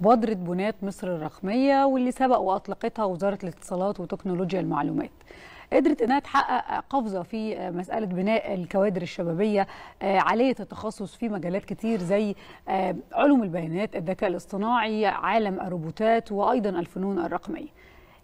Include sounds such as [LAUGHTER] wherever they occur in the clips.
مبادرة بناة مصر الرقمية واللي سبق وأطلقتها وزارة الاتصالات وتكنولوجيا المعلومات قدرت انها تحقق قفزه في مساله بناء الكوادر الشبابيه آه، عاليه التخصص في مجالات كتير زي آه، علوم البيانات الذكاء الاصطناعي عالم الروبوتات وايضا الفنون الرقميه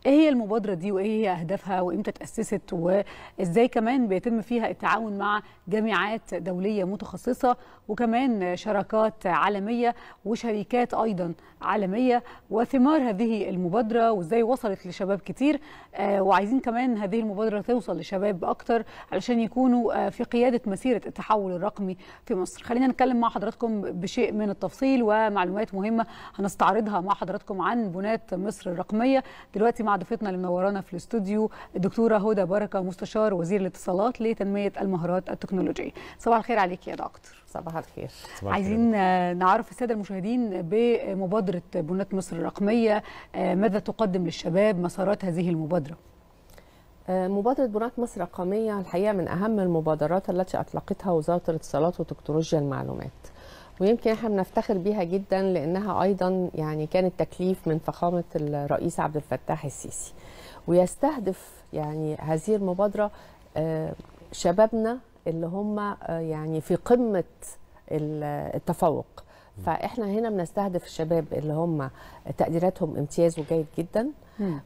ايه هي المبادره دي وايه هي اهدافها وامتى تاسست وازاي كمان بيتم فيها التعاون مع جامعات دوليه متخصصه وكمان شراكات عالميه وشركات ايضا عالميه وثمار هذه المبادره وازاي وصلت لشباب كتير آه، وعايزين كمان هذه المبادره توصل لشباب اكتر علشان يكونوا آه، في قياده مسيره التحول الرقمي في مصر خلينا نتكلم مع حضراتكم بشيء من التفصيل ومعلومات مهمه هنستعرضها مع حضراتكم عن بنات مصر الرقميه دلوقتي مع ضيفتنا اللي منورانا في الاستوديو الدكتوره هدى بركه مستشار وزير الاتصالات لتنميه المهارات التكنولوجيه صباح الخير عليك يا دكتور صباح الخير عايزين آه، نعرف الساده المشاهدين بمبادره بنات مصر الرقميه آه، ماذا تقدم للشباب مسارات هذه المبادره آه، مبادرة بنات مصر الرقمية الحقيقة من أهم المبادرات التي أطلقتها وزارة الاتصالات وتكنولوجيا المعلومات ويمكن احنا بنفتخر بيها جدا لانها ايضا يعني كانت تكليف من فخامه الرئيس عبد الفتاح السيسي ويستهدف يعني هذه المبادره آه، شبابنا اللي هم آه، يعني في قمه التفوق فاحنا هنا بنستهدف الشباب اللي هم تقديراتهم امتياز وجيد جدا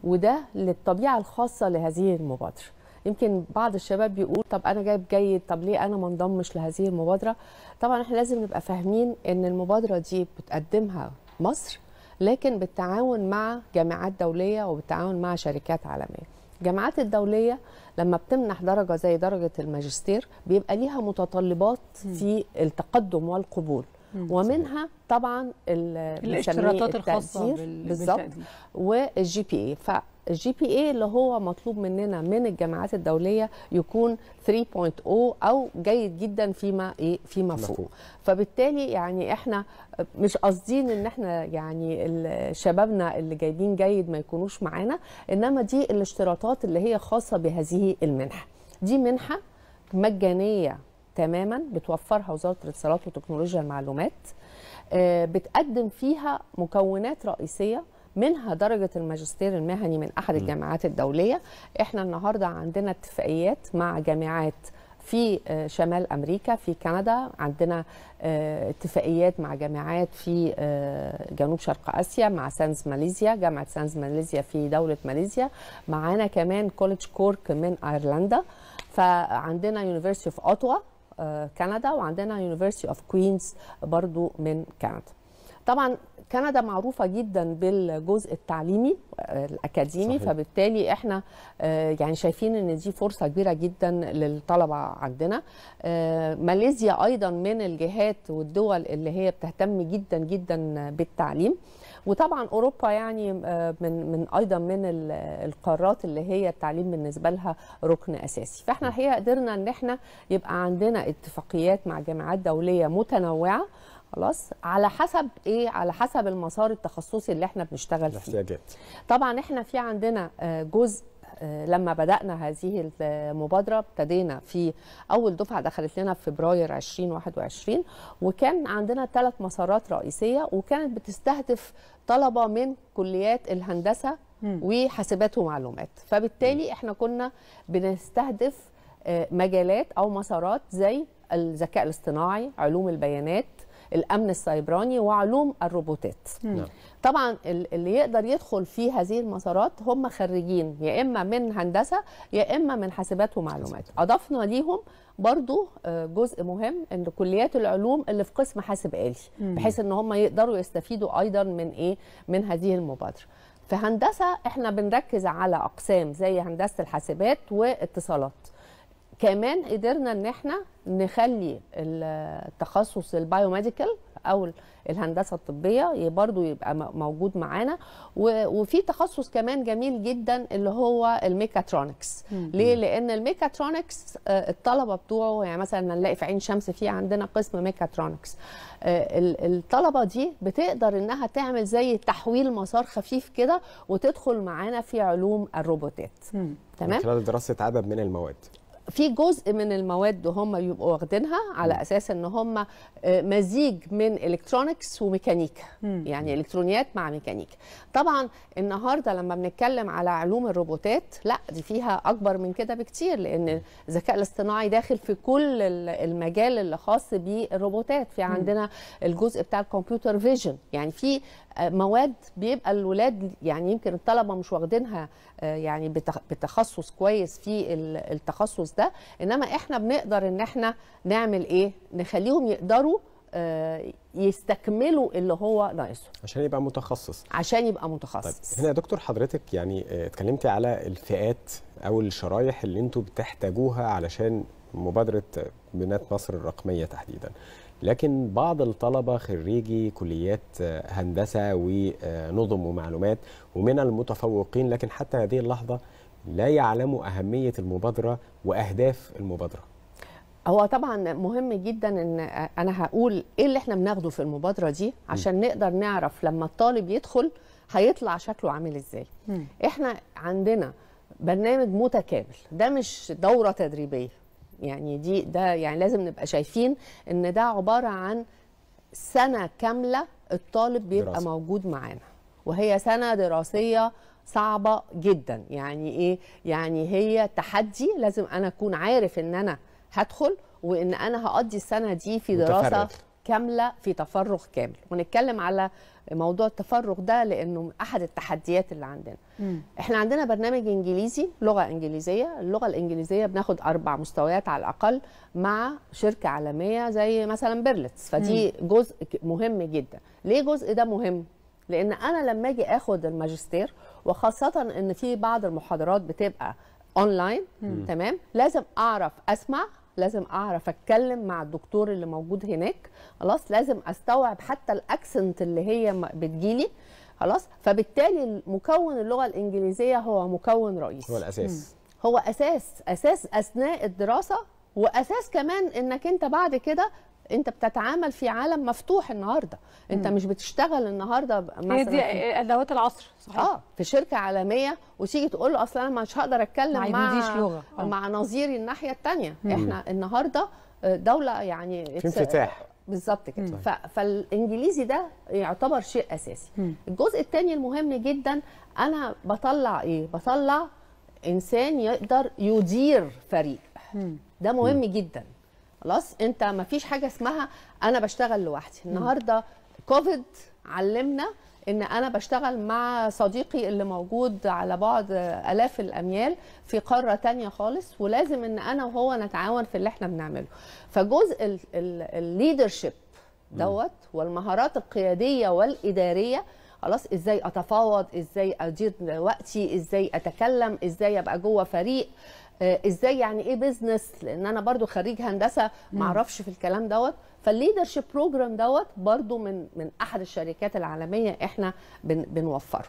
وده للطبيعه الخاصه لهذه المبادره يمكن بعض الشباب بيقول طب انا جايب جيد طب ليه انا ما انضمش لهذه المبادره طبعا احنا لازم نبقى فاهمين ان المبادره دي بتقدمها مصر لكن بالتعاون مع جامعات دوليه وبالتعاون مع شركات عالميه الجامعات الدولية لما بتمنح درجة زي درجة الماجستير بيبقى ليها متطلبات في التقدم والقبول ومنها طبعا الاشتراطات الخاصة بالظبط والجي بي اي الجي بي اي اللي هو مطلوب مننا من الجامعات الدوليه يكون 3.0 او جيد جدا فيما ايه فيما فوق فبالتالي يعني احنا مش قاصدين ان احنا يعني شبابنا اللي جايبين جيد ما يكونوش معانا انما دي الاشتراطات اللي هي خاصه بهذه المنحه دي منحه مجانيه تماما بتوفرها وزاره الاتصالات وتكنولوجيا المعلومات آه، بتقدم فيها مكونات رئيسيه منها درجة الماجستير المهني من أحد الجامعات الدولية إحنا النهاردة عندنا اتفاقيات مع جامعات في آه، شمال امريكا في كندا عندنا آه، اتفاقيات مع جامعات في آه، جنوب شرق اسيا مع سانز ماليزيا جامعه سانز ماليزيا في دوله ماليزيا معانا كمان كوليدج كورك من ايرلندا فعندنا يونيفرسيتي اوف اوتوا كندا وعندنا يونيفرسيتي اوف كوينز برضو من كندا طبعا كندا معروفة جدا بالجزء التعليمي آه، الأكاديمي صحيح. فبالتالي احنا آه، يعني شايفين ان دي فرصة كبيرة جدا للطلبة عندنا آه، ماليزيا أيضا من الجهات والدول اللي هي بتهتم جدا جدا بالتعليم وطبعا اوروبا يعني من من ايضا من القارات اللي هي التعليم بالنسبه لها ركن اساسي فاحنا الحقيقه قدرنا ان احنا يبقى عندنا اتفاقيات مع جامعات دوليه متنوعه خلاص على حسب ايه على حسب المسار التخصصي اللي احنا بنشتغل فيه الاحتياجات طبعا احنا في عندنا آه، جزء آه، لما بدأنا هذه المبادرة ابتدينا في أول دفعة دخلت لنا في فبراير 2021 وكان عندنا ثلاث مسارات رئيسية وكانت بتستهدف طلبة من كليات الهندسة وحاسبات ومعلومات فبالتالي احنا كنا بنستهدف آه، مجالات أو مسارات زي الذكاء الاصطناعي علوم البيانات الامن السيبراني وعلوم الروبوتات نعم. طبعا اللي يقدر يدخل في هذه المسارات هم خريجين يا اما من هندسه يا اما من حاسبات ومعلومات اضفنا ليهم برضو آه، جزء مهم ان كليات العلوم اللي في قسم حاسب آلي بحيث ان هم يقدروا يستفيدوا ايضا من ايه من هذه المبادره في هندسه احنا بنركز على اقسام زي هندسه الحاسبات واتصالات كمان قدرنا ان احنا نخلي التخصص البايوميديكال او الهندسه الطبيه برضو يبقى موجود معانا وفي تخصص كمان جميل جدا اللي هو الميكاترونكس ليه لان الميكاترونكس آه، الطلبه بتوعه يعني مثلا نلاقي في عين شمس في عندنا قسم ميكاترونكس آه، الطلبه دي بتقدر انها تعمل زي تحويل مسار خفيف كده وتدخل معانا في علوم الروبوتات تمام خلال دراسه عدد من المواد في جزء من المواد هم بيبقوا واخدينها على اساس ان هم آه، مزيج من الكترونكس وميكانيكا يعني الكترونيات مع ميكانيكا طبعا النهارده لما بنتكلم على علوم الروبوتات لا دي فيها اكبر من كده بكتير لان الذكاء الاصطناعي داخل في كل المجال اللي خاص بالروبوتات في عندنا الجزء بتاع الكمبيوتر فيجن يعني في مواد بيبقى الولاد يعني يمكن الطلبه مش واخدينها آه، يعني بتخصص كويس في التخصص ده انما احنا بنقدر ان احنا نعمل ايه نخليهم يقدروا آه، يستكملوا اللي هو ناقصه عشان يبقى متخصص عشان يبقى متخصص طيب هنا يا دكتور حضرتك يعني آه، اتكلمتي على الفئات او الشرايح اللي انتم بتحتاجوها علشان مبادره بنات مصر الرقميه تحديدا لكن بعض الطلبة خريجي كليات آه، هندسة ونظم ومعلومات ومن المتفوقين لكن حتى هذه اللحظة لا يعلموا أهمية المبادرة وأهداف المبادرة هو طبعا مهم جدا ان آه، انا هقول ايه اللي احنا بناخده في المبادره دي عشان م. نقدر نعرف لما الطالب يدخل هيطلع شكله عامل ازاي م. احنا عندنا برنامج متكامل ده مش دوره تدريبيه يعني دي ده يعني لازم نبقى شايفين ان ده عباره عن سنه كامله الطالب بيبقى دراسة. موجود معانا وهي سنه دراسيه صعبه جدا يعني ايه يعني هي تحدي لازم انا اكون عارف ان انا هدخل وان انا هقضي السنه دي في دراسه متفرق. كامله في تفرغ كامل ونتكلم على موضوع التفرغ ده لانه احد التحديات اللي عندنا مم. احنا عندنا برنامج انجليزي لغه انجليزيه اللغه الانجليزيه بناخد اربع مستويات على الاقل مع شركه عالميه زي مثلا بيرلتس فدي مم. جزء مهم جدا ليه جزء ده مهم لان انا لما اجي اخد الماجستير وخاصه ان في بعض المحاضرات بتبقى اونلاين تمام لازم اعرف اسمع لازم اعرف اتكلم مع الدكتور اللي موجود هناك خلاص لازم استوعب حتى الاكسنت اللي هي بتجيلي خلاص فبالتالي مكون اللغه الانجليزيه هو مكون رئيسي هو الاساس هو اساس اساس اثناء الدراسه واساس كمان انك انت بعد كده انت بتتعامل في عالم مفتوح النهارده انت مم. مش بتشتغل النهارده مثلا هي دي ادوات العصر صحيح اه في شركه عالميه وتيجي تقول له اصل انا مش هقدر اتكلم مع لغه آه. مع نظيري الناحيه الثانيه احنا النهارده آه، دوله يعني في انفتاح بالظبط كده ف... فالانجليزي ده يعتبر شيء اساسي مم. الجزء الثاني المهم جدا انا بطلع ايه بطلع انسان يقدر يدير فريق مم. ده مهم مم. جدا خلاص انت ما فيش حاجه اسمها انا بشتغل لوحدي النهارده كوفيد علمنا ان انا بشتغل مع صديقي اللي موجود على بعد الاف الاميال في قاره تانية خالص ولازم ان انا وهو نتعاون في اللي احنا بنعمله فجزء الليدرشيب دوت والمهارات القياديه والاداريه خلاص ازاي اتفاوض ازاي ادير وقتي ازاي اتكلم ازاي ابقى جوه فريق آه، ازاي يعني ايه بيزنس لان انا برضو خريج هندسه ما اعرفش في الكلام دوت فالليدرشيب بروجرام دوت برضو من من احد الشركات العالميه احنا بن بنوفره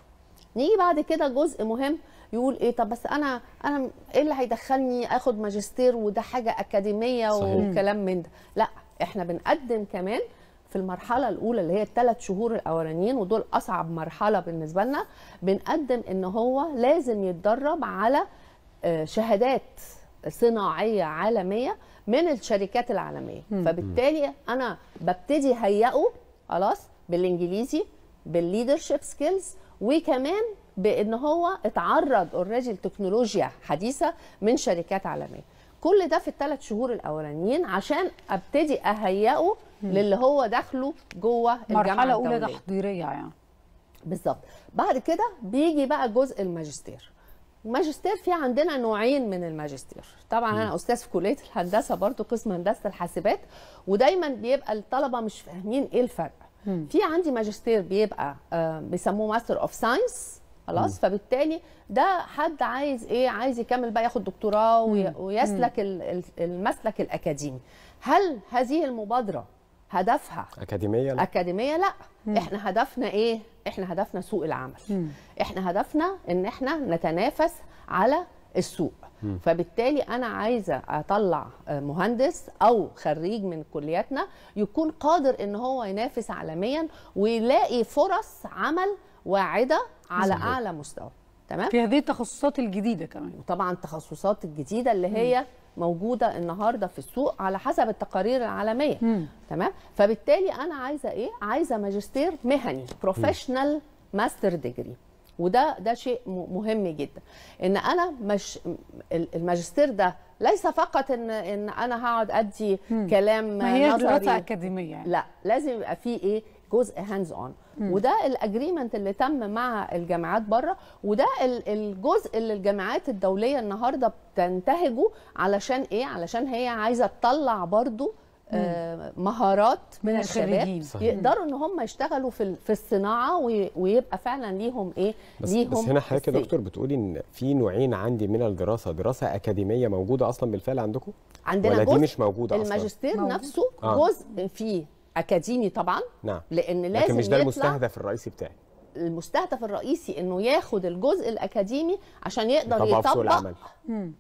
نيجي بعد كده جزء مهم يقول ايه طب بس انا انا ايه اللي هيدخلني اخد ماجستير وده حاجه اكاديميه صحيح. وكلام من ده لا احنا بنقدم كمان في المرحله الاولى اللي هي الثلاث شهور الاولانيين ودول اصعب مرحله بالنسبه لنا بنقدم ان هو لازم يتدرب على آه، شهادات صناعيه عالميه من الشركات العالميه فبالتالي انا ببتدي هيئه خلاص بالانجليزي بالليدرشيب سكيلز وكمان بان هو اتعرض اوريدي لتكنولوجيا حديثه من شركات عالميه كل ده في الثلاث شهور الاولانيين عشان ابتدي اهيئه للي هو داخله جوه الجامعه مرحله اولى تحضيريه يعني بالظبط بعد كده بيجي بقى جزء الماجستير ماجستير في عندنا نوعين من الماجستير طبعا انا استاذ في كليه الهندسه برضو قسم هندسه الحاسبات ودايما بيبقى الطلبه مش فاهمين ايه الفرق في عندي ماجستير بيبقى بيسموه ماستر اوف ساينس خلاص فبالتالي ده حد عايز ايه عايز يكمل بقى ياخد دكتوراه ويسلك المسلك الاكاديمي هل هذه المبادره هدفها اكاديميه لا اكاديميه لا مم. احنا هدفنا ايه احنا هدفنا سوق العمل مم. احنا هدفنا ان احنا نتنافس على السوق مم. فبالتالي انا عايزه اطلع مهندس او خريج من كلياتنا يكون قادر ان هو ينافس عالميا ويلاقي فرص عمل واعده على اعلى مستوى تمام في هذه التخصصات الجديده كمان وطبعا التخصصات الجديده اللي هي مم. موجوده النهارده في السوق على حسب التقارير العالميه مم. تمام فبالتالي انا عايزه ايه عايزه ماجستير مهني بروفيشنال ماستر ديجري وده ده شيء مهم جدا ان انا مش الماجستير ده ليس فقط ان ان انا هقعد ادي مم. كلام ما هي نظري اكاديميه يعني. لا لازم يبقى فيه ايه جزء هاندز اون وده الاجريمنت اللي تم مع الجامعات بره وده الجزء اللي الجامعات الدوليه النهارده بتنتهجه علشان ايه علشان هي عايزه تطلع برضو آه، مهارات من, من الشباب يقدروا ان هم يشتغلوا في في الصناعه ويبقى فعلا ليهم ايه بس ليهم بس هنا حضرتك يا دكتور بتقولي ان في نوعين عندي من الدراسه دراسه اكاديميه موجوده اصلا بالفعل عندكم عندنا ولا جزء دي مش موجوده اصلا الماجستير موجود. نفسه آه. جزء فيه اكاديمي طبعا نعم لان لازم لكن مش ده المستهدف الرئيسي بتاعي المستهدف الرئيسي انه ياخد الجزء الاكاديمي عشان يقدر يطبق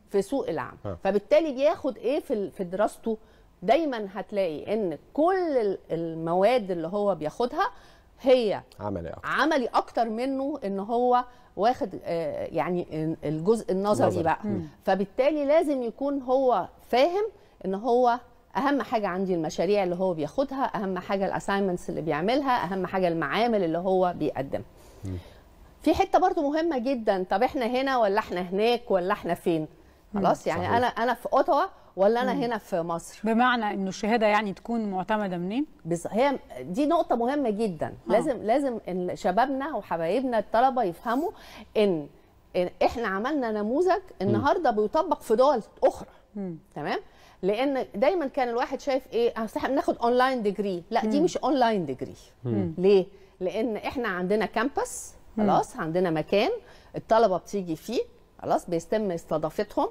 في سوق العمل فبالتالي بياخد ايه في في دراسته دايما هتلاقي ان كل المواد اللي هو بياخدها هي عملي اكتر عملي اكتر منه ان هو واخد آه، يعني الجزء النظري بقى مم. فبالتالي لازم يكون هو فاهم ان هو اهم حاجه عندي المشاريع اللي هو بياخدها اهم حاجه الاساينمنتس اللي بيعملها اهم حاجه المعامل اللي هو بيقدمها في حته برضو مهمه جدا طب احنا هنا ولا احنا هناك ولا احنا فين خلاص يعني صحيح. انا انا في اوتوا ولا انا مم. هنا في مصر بمعنى ان الشهاده يعني تكون معتمده منين بس هي دي نقطه مهمه جدا ها. آه. لازم لازم شبابنا وحبايبنا الطلبه يفهموا ان, إن احنا عملنا نموذج النهارده بيطبق في دول اخرى مم. تمام لان دايما كان الواحد شايف ايه اصل آه، احنا بناخد اونلاين ديجري لا دي مش اونلاين ديجري ليه لان احنا عندنا كامبس خلاص عندنا مكان الطلبه بتيجي فيه خلاص بيتم استضافتهم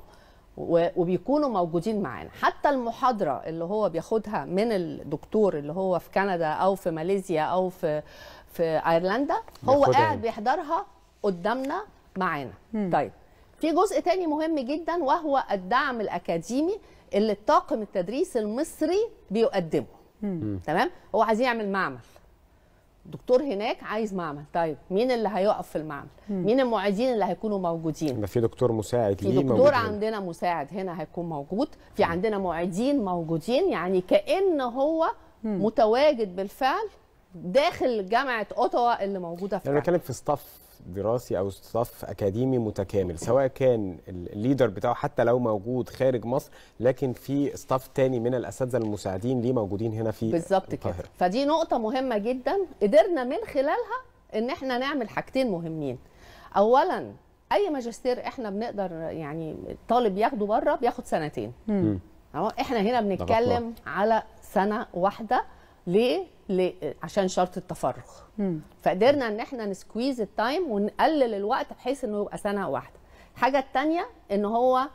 وبيكونوا موجودين معانا حتى المحاضره اللي هو بياخدها من الدكتور اللي هو في كندا او في ماليزيا او في في ايرلندا هو قاعد يعني. بيحضرها قدامنا معانا طيب في جزء تاني مهم جدا وهو الدعم الاكاديمي اللي الطاقم التدريس المصري بيقدمه تمام هو عايز يعمل معمل دكتور هناك عايز معمل طيب مين اللي هيقف في المعمل مين المعيدين اللي هيكونوا موجودين في دكتور مساعد في دكتور موجودين. عندنا مساعد هنا هيكون موجود في عندنا معيدين موجودين يعني كأن هو متواجد بالفعل داخل جامعه اوتوا اللي موجوده في انا بتكلم في ستاف دراسي او صف اكاديمي متكامل سواء كان الليدر بتاعه حتى لو موجود خارج مصر لكن في صف تاني من الاساتذه المساعدين ليه موجودين هنا في بالظبط كده فدي نقطه مهمه جدا قدرنا من خلالها ان احنا نعمل حاجتين مهمين اولا اي ماجستير احنا بنقدر يعني طالب ياخده بره بياخد سنتين اهو احنا هنا بنتكلم على سنه واحده ليه عشان شرط التفرغ فقدرنا ان احنا نسكويز التايم ونقلل الوقت بحيث انه يبقى سنه واحده الحاجه الثانيه ان هو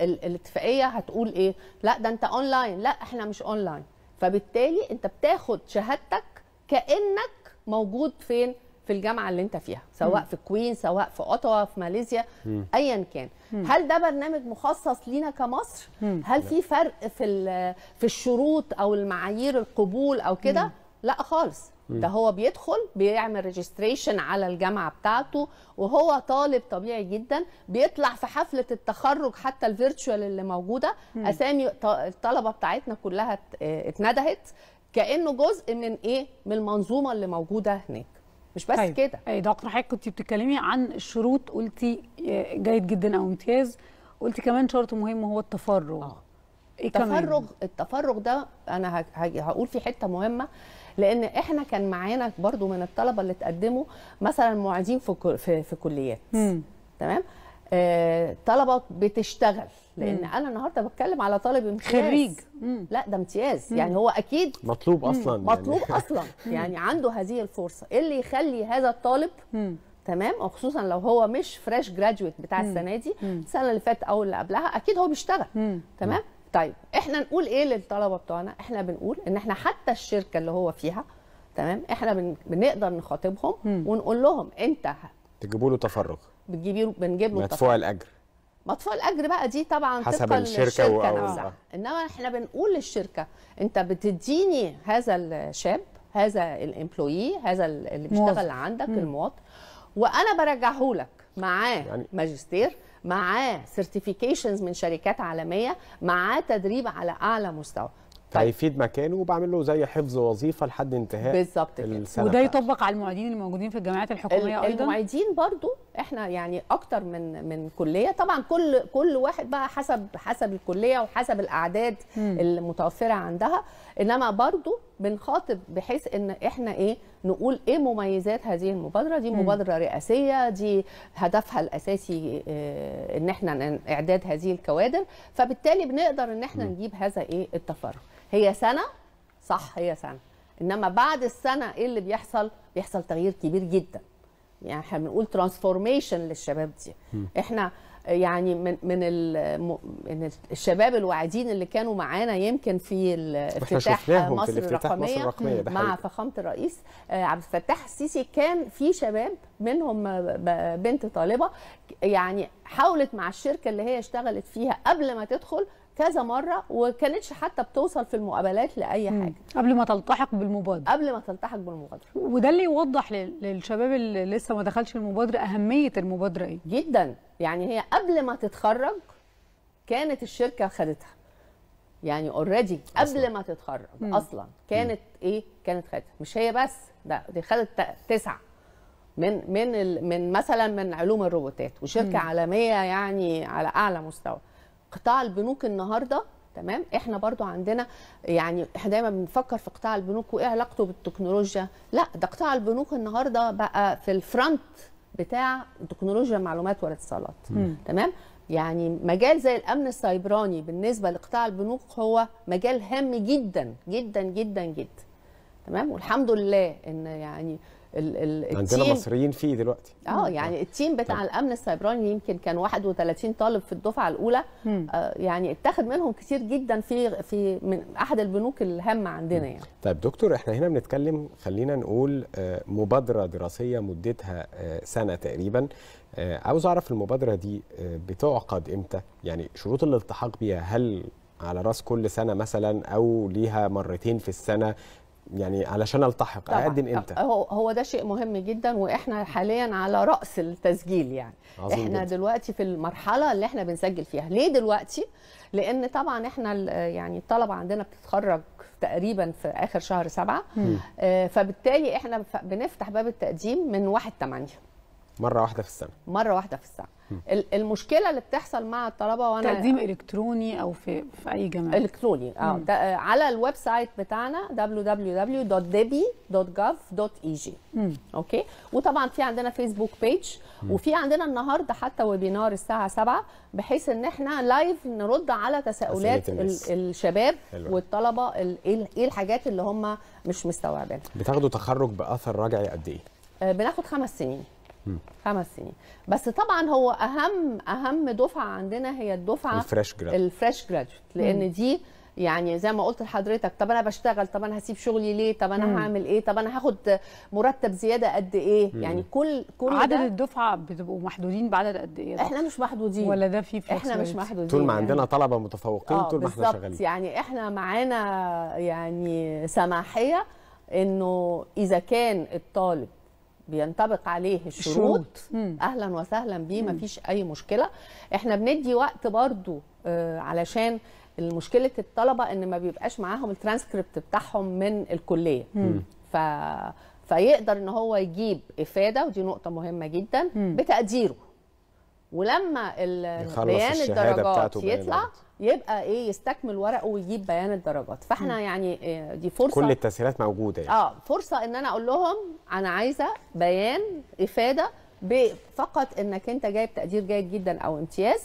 الاتفاقيه هتقول ايه لا ده انت اونلاين لا احنا مش اونلاين فبالتالي انت بتاخد شهادتك كانك موجود فين في الجامعه اللي انت فيها سواء مم. في الكوين سواء في اوتوا في ماليزيا ايا كان مم. هل ده برنامج مخصص لينا كمصر مم. هل في فرق في في الشروط او المعايير القبول او كده لا خالص ده هو بيدخل بيعمل ريجستريشن على الجامعه بتاعته وهو طالب طبيعي جدا بيطلع في حفله التخرج حتى الفيرتشوال اللي موجوده مم. اسامي الطلبه بتاعتنا كلها اتندهت كانه جزء من ايه من المنظومه اللي موجوده هناك مش بس طيب. كده اي دكتور حضرتك كنت بتتكلمي عن الشروط قلتي آه، جيد جدا او امتياز قلتي كمان شرط مهم هو التفرغ آه. إيه التفرغ كمان؟ التفرغ ده انا هقول في حته مهمه لان احنا كان معانا برضو من الطلبه اللي تقدموا مثلا معيدين في في, في كليات تمام آه، طلبه بتشتغل لان مم. انا النهارده بتكلم على طالب امتياز خريج لا ده امتياز مم. يعني هو اكيد مطلوب يعني. [LAUGHS] اصلا مم. يعني. مطلوب اصلا يعني عنده هذه الفرصه ايه اللي يخلي هذا الطالب مم. تمام وخصوصا لو هو مش فريش جراديويت بتاع مم. السنه دي السنه اللي فاتت او اللي قبلها اكيد هو بيشتغل مم. تمام مم. طيب احنا نقول ايه للطلبه بتوعنا احنا بنقول ان احنا حتى الشركه اللي هو فيها تمام احنا بن... بنقدر نخاطبهم ونقول لهم انت تجيبوا له تفرغ بتجيبي له بنجيب له مدفوع الاجر مدفوع الاجر بقى دي طبعا حسب الشركه, الشركة نفسها آه. انما احنا بنقول للشركه انت بتديني هذا الشاب هذا الامبلويي هذا اللي بيشتغل عندك المواطن وانا برجعه لك معاه يعني ماجستير معاه سيرتيفيكيشنز من شركات عالميه معاه تدريب على اعلى مستوى فيفيد طيب. طيب. مكانه وبعمل له زي حفظ وظيفه لحد انتهاء بالظبط كده وده يطبق على المعيدين الموجودين في الجامعات الحكوميه ايضا المعيدين برضو احنا يعني اكتر من من كليه طبعا كل كل واحد بقى حسب حسب الكليه وحسب الاعداد المتوفره عندها انما برضو بنخاطب بحيث ان احنا ايه نقول ايه مميزات هذه المبادره دي مبادره رئاسيه دي هدفها الاساسي إيه ان احنا اعداد هذه الكوادر فبالتالي بنقدر ان احنا نجيب هذا ايه التفرغ هي سنه صح هي سنه انما بعد السنه ايه اللي بيحصل بيحصل تغيير كبير جدا يعني احنا بنقول ترانسفورميشن للشباب دي احنا يعني من من من الشباب الواعدين اللي كانوا معانا يمكن في افتتاح مصر, مصر الرقميه مع فخامه الرئيس آه، عبد الفتاح السيسي كان في شباب منهم آه، بنت طالبه يعني حاولت مع الشركه اللي هي اشتغلت فيها قبل ما تدخل كذا مره وكانتش حتى بتوصل في المقابلات لاي حاجه قبل ما تلتحق بالمبادره قبل ما تلتحق بالمبادره وده اللي يوضح للشباب اللي لسه ما دخلش المبادره اهميه المبادره ايه جدا يعني هي قبل ما تتخرج كانت الشركه خدتها يعني اوريدي قبل ما تتخرج مم. اصلا كانت مم. ايه كانت خدتها مش هي بس ده دي خدت تسعه من من من مثلا من علوم الروبوتات وشركه مم. عالميه يعني على اعلى مستوى قطاع البنوك النهارده تمام احنا برضو عندنا يعني احنا دايما بنفكر في قطاع البنوك وايه علاقته بالتكنولوجيا لا ده قطاع البنوك النهارده بقى في الفرونت بتاع تكنولوجيا معلومات والاتصالات تمام يعني مجال زي الامن السيبراني بالنسبه لقطاع البنوك هو مجال هام جدا جدا جدا جدا تمام والحمد لله ان يعني ال ال عندنا مصريين فيه دلوقتي اه يعني آه. التيم بتاع طب. آه. الامن السيبراني يمكن كان 31 طالب في الدفعه الاولى آه يعني اتخد منهم كتير جدا في في من احد البنوك الهامه عندنا مم. يعني طيب دكتور احنا هنا بنتكلم خلينا نقول آه مبادره دراسيه مدتها آه سنه تقريبا آه عاوز اعرف المبادره دي آه بتعقد امتى يعني شروط الالتحاق بيها هل على راس كل سنه مثلا او ليها مرتين في السنه يعني علشان التحق طبعًا. اقدم امتى أه، هو ده شيء مهم جدا واحنا حاليا على راس التسجيل يعني عظيم احنا جدا. دلوقتي في المرحله اللي احنا بنسجل فيها ليه دلوقتي لان طبعا احنا يعني الطلبه عندنا بتتخرج تقريبا في اخر شهر سبعة آه فبالتالي احنا بنفتح باب التقديم من 1 8 مره واحده في السنه مره واحده في السنه المشكله اللي بتحصل مع الطلبه وانا تقديم الكتروني او في في اي جامعه الكتروني اه, آه، على الويب سايت بتاعنا www.debi.gov.eg اوكي وطبعا في عندنا فيسبوك بيج وفي عندنا النهارده حتى ويبينار الساعه 7 بحيث ان احنا لايف نرد على تساؤلات الشباب حلوة. والطلبه إيه, ايه الحاجات اللي هم مش مستوعبينها بتاخدوا تخرج باثر رجعي قد ايه آه، بناخد خمس سنين خمس سنين بس طبعا هو اهم اهم دفعه عندنا هي الدفعه الفريش جراد الفريش جراد لان دي يعني زي ما قلت لحضرتك طب انا بشتغل طب انا هسيب شغلي ليه طب انا هعمل ايه طب انا هاخد مرتب زياده قد ايه مم. يعني كل كل عدد الدفعه بتبقوا محدودين بعدد قد ايه احنا مش محدودين ولا ده في احنا مش محدودين طول ما يعني. عندنا طلبه متفوقين آه، طول ما احنا شغالين يعني احنا معانا يعني سماحيه انه اذا كان الطالب بينطبق عليه الشروط, الشروط. اهلا وسهلا بيه مفيش اي مشكله احنا بندي وقت برضو آه، علشان مشكله الطلبه ان ما بيبقاش معاهم الترانسكريبت بتاعهم من الكليه ف فيقدر ان هو يجيب افاده ودي نقطه مهمه جدا بتقديره ولما البيان الدرجات يطلع يبقى ايه يستكمل ورقه ويجيب بيان الدرجات فاحنا م. يعني آه، دي فرصه كل التسهيلات موجوده يعني. اه فرصه ان انا اقول لهم انا عايزه بيان افاده فقط انك انت جايب تقدير جيد جدا او امتياز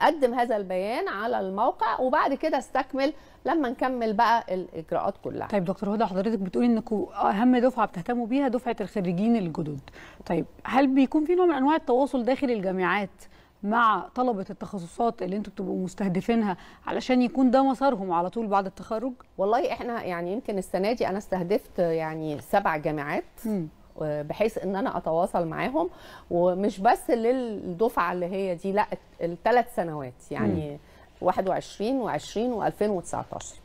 قدم هذا البيان على الموقع وبعد كده استكمل لما نكمل بقى الاجراءات كلها طيب دكتور هدى حضرتك بتقولي انكم اهم دفعه بتهتموا بيها دفعه الخريجين الجدد طيب هل بيكون في نوع من انواع التواصل داخل الجامعات مع طلبه التخصصات اللي انتوا بتبقوا مستهدفينها علشان يكون ده مسارهم على طول بعد التخرج والله احنا يعني يمكن السنه دي انا استهدفت يعني سبع جامعات م. بحيث ان انا اتواصل معاهم ومش بس للدفعه اللي هي دي لا الثلاث سنوات يعني م. 21 و20 و2019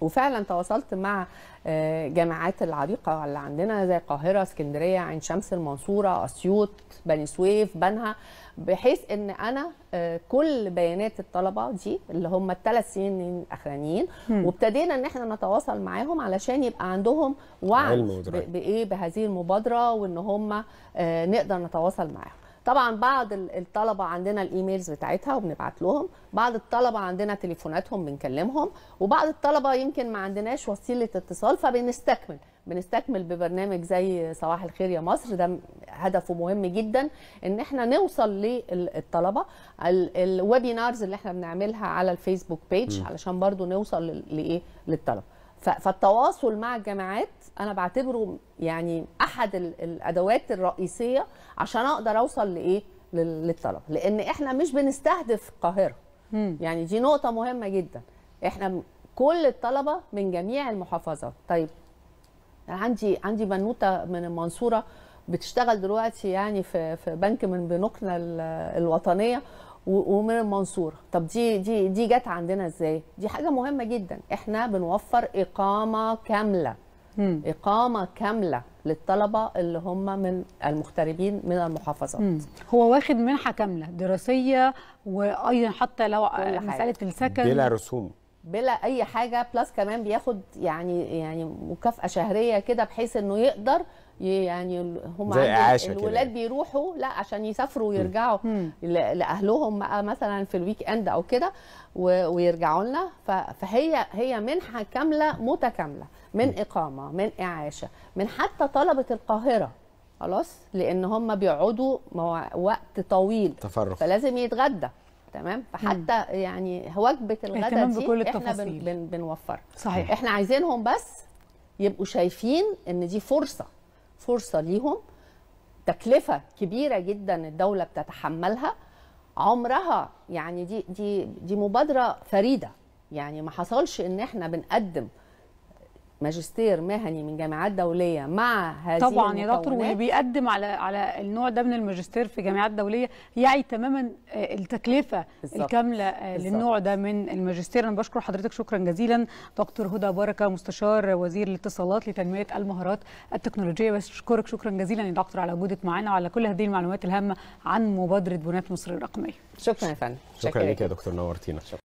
وفعلا تواصلت مع آه، جامعات العريقه اللي عندنا زي القاهره اسكندريه عين شمس المنصوره اسيوط بني سويف بنها بحيث ان انا آه، كل بيانات الطلبه دي اللي هم الثلاث سنين الاخرانيين وابتدينا ان احنا نتواصل معاهم علشان يبقى عندهم وعي بايه بهذه المبادره وان هم آه، نقدر نتواصل معاهم طبعا بعض الطلبه عندنا الايميلز بتاعتها وبنبعت لهم بعض الطلبه عندنا تليفوناتهم بنكلمهم وبعض الطلبه يمكن ما عندناش وسيله اتصال فبنستكمل بنستكمل ببرنامج زي صباح الخير يا مصر ده هدفه مهم جدا ان احنا نوصل للطلبه الويبينارز اللي احنا بنعملها على الفيسبوك بيج علشان برضو نوصل لايه للطلبه فالتواصل مع الجامعات انا بعتبره يعني احد الادوات الرئيسيه عشان اقدر اوصل لايه للطلبه لان احنا مش بنستهدف القاهره يعني دي نقطه مهمه جدا احنا كل الطلبه من جميع المحافظات طيب عندي عندي بنوته من المنصوره بتشتغل دلوقتي يعني في في بنك من بنوكنا الوطنيه ومن المنصوره طب دي دي دي جت عندنا ازاي دي حاجه مهمه جدا احنا بنوفر اقامه كامله مم. اقامه كامله للطلبه اللي هم من المغتربين من المحافظات مم. هو واخد منحه كامله دراسيه وايضا حتى لو مساله السكن بلا رسوم بلا اي حاجه بلس كمان بياخد يعني يعني مكافاه شهريه كده بحيث انه يقدر يعني هم زي عاشة الولاد كده. بيروحوا لا عشان يسافروا ويرجعوا مم. لاهلهم بقى مثلا في الويك اند او كده ويرجعوا لنا فهي هي منحه كامله متكامله من اقامه من اعاشه من حتى طلبه القاهره خلاص لان هم بيقعدوا وقت طويل تفرغ فلازم يتغدى تمام فحتى مم. يعني وجبه الغداء دي بكل احنا بن بن بنوفرها صحيح احنا عايزينهم بس يبقوا شايفين ان دي فرصه فرصه ليهم تكلفه كبيره جدا الدوله بتتحملها عمرها يعني دي دي دي مبادره فريده يعني ما حصلش ان احنا بنقدم ماجستير مهني من جامعات دوليه مع هذه طبعا يا دكتور واللي بيقدم على على النوع ده من الماجستير في جامعات دوليه يعي تماما آه، التكلفه بالزبط. الكامله آه، بالزبط. للنوع ده من الماجستير انا بشكر حضرتك شكرا جزيلا دكتور هدى بركه مستشار وزير الاتصالات لتنميه المهارات التكنولوجيه بشكرك شكرا جزيلا يا دكتور على وجودك معانا وعلى كل هذه المعلومات الهامه عن مبادره بنات مصر الرقميه شكرا يا فندم شكرا, شكرا لك يا دكتور نورتينا